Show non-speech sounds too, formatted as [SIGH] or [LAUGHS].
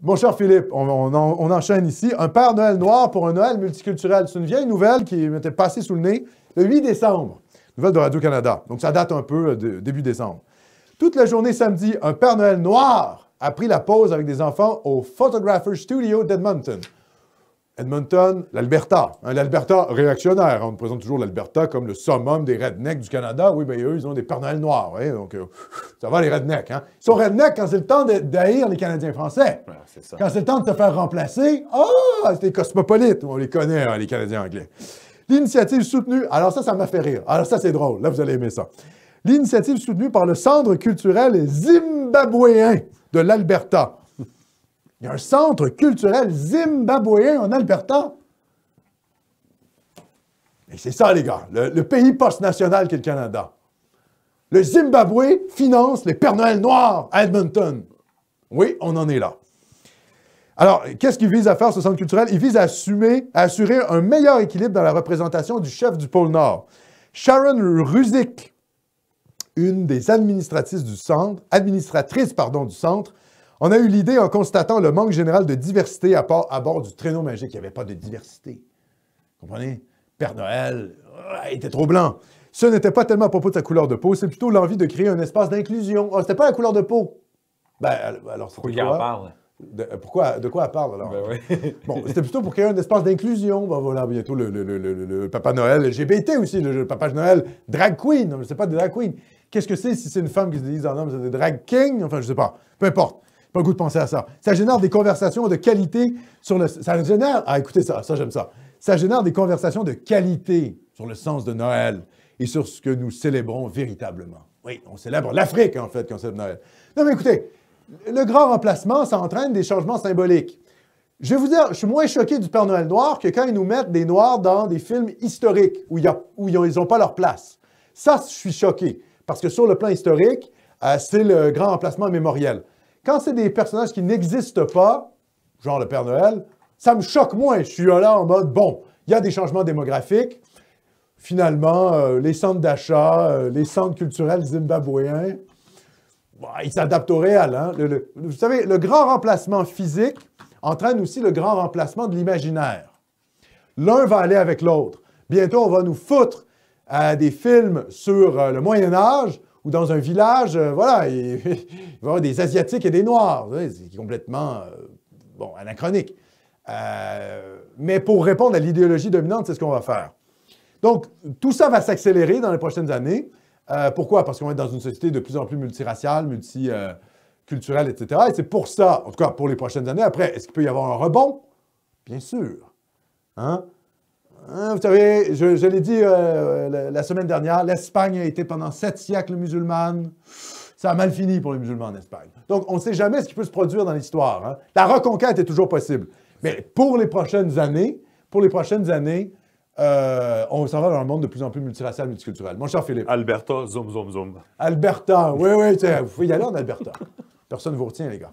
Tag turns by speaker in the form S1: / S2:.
S1: Mon cher Philippe, on, enchaîne ici. Un Père Noël noir pour un Noël multiculturel. C'est une vieille nouvelle qui m'était passée sous le nez le 8 décembre. Nouvelle de Radio-Canada. Donc, ça date un peu euh, de début décembre. Toute la journée samedi, un Père Noël noir a pris la pause avec des enfants au Photographer Studio d'Edmonton. Edmonton, l'Alberta. L'Alberta réactionnaire. On présente toujours l'Alberta comme le summum des rednecks du Canada. Oui, bien, eux, ils ont des Pères noirs. Hein, donc, euh, ça va, les rednecks. Hein. Ils sont rednecks quand c'est le temps d'haïr les Canadiens français. Quand c'est le temps de te faire remplacer, ah, c'est des cosmopolites. On les connaît, hein, les Canadiens anglais. L'initiative soutenue, alors ça, ça m'a fait rire. Alors ça, c'est drôle. Là, vous allez aimer ça. L'initiative soutenue par le Centre culturel zimbabwéen de l'Alberta il y a un centre culturel zimbabwéen en Alberta. Et c'est ça, les gars, le, pays post-national qu'est le Canada. Le Zimbabwe finance les Pères Noël noirs à Edmonton. Oui, on en est là. Alors, qu'est-ce qu'il vise à faire, ce centre culturel? Il vise à, à assurer un meilleur équilibre dans la représentation du chef du pôle Nord. Sharon Ruzik, une des administratrices du centre, administratrice pardon, du centre, on a eu l'idée en constatant le manque général de diversité à, bord du traîneau magique. Il n'y avait pas de diversité. Vous comprenez? Père Noël il euh, était trop blanc. Ce n'était pas tellement à propos de sa couleur de peau, c'est plutôt l'envie de créer un espace d'inclusion. Ah, c'était pas la couleur de peau. Ben, alors, c'est quoi? parle. De, euh, pourquoi, de quoi elle parle alors? Ben [LAUGHS] bon, c'était plutôt pour créer un espace d'inclusion. Ben voilà, bientôt le, Papa Noël LGBT aussi, le, Papa Noël drag queen. Non, je sais pas drag queen. Qu'est-ce que c'est si c'est une femme qui se déguise en ah homme? C'est des drag king? Enfin, je sais pas. Peu importe. Pas le goût de penser à ça. Ça génère des conversations de qualité sur le. Ça Ah, écoutez ça, ça j'aime ça. Ça génère des conversations de qualité sur le sens de Noël et sur ce que nous célébrons véritablement. Oui, on célèbre l'Afrique, en fait, quand c'est Noël. Non, mais écoutez, le grand remplacement, ça entraîne des changements symboliques. Je vais vous dire, je suis moins choqué du Père Noël noir que quand ils nous mettent des noirs dans des films historiques où, ils n'ont pas leur place. Ça, je suis choqué. Parce que sur le plan historique, euh, c'est le grand remplacement mémoriel. Quand c'est des personnages qui n'existent pas, genre le Père Noël, ça me choque moins. Je suis là en mode, bon, il y a des changements démographiques. Finalement, euh, les centres d'achat, euh, les centres culturels zimbabwéens, bah, ils s'adaptent au réel. Hein. vous savez, le grand remplacement physique entraîne aussi le grand remplacement de l'imaginaire. L'un va aller avec l'autre. Bientôt, on va nous foutre à des films sur euh, le Moyen Âge dans un village, euh, voilà, [LAUGHS] il va y avoir des Asiatiques et des Noirs. C'est complètement, euh, anachronique. Euh, mais pour répondre à l'idéologie dominante, c'est ce qu'on va faire. Donc, tout ça va s'accélérer dans les prochaines années. pourquoi? Parce qu'on va être dans une société de plus en plus multiraciale, multiculturelle, etc. Et c'est pour ça, en tout cas pour les prochaines années. Après, est-ce qu'il peut y avoir un rebond? Bien sûr. Hein? Hein, vous savez, je, l'ai dit euh, euh, la, semaine dernière, l'Espagne a été pendant sept siècles musulmane. Ça a mal fini pour les musulmans en Espagne. Donc, on ne sait jamais ce qui peut se produire dans l'histoire. Hein. La reconquête est toujours possible. Mais pour les prochaines années, pour les prochaines années, euh, on s'en va dans un monde de plus en plus multiracial, multiculturel. Mon cher Philippe. Alberta, zoom, zoom, zoom. Alberta, oui, oui, vous pouvez y aller en Alberta. Personne ne vous retient, les gars.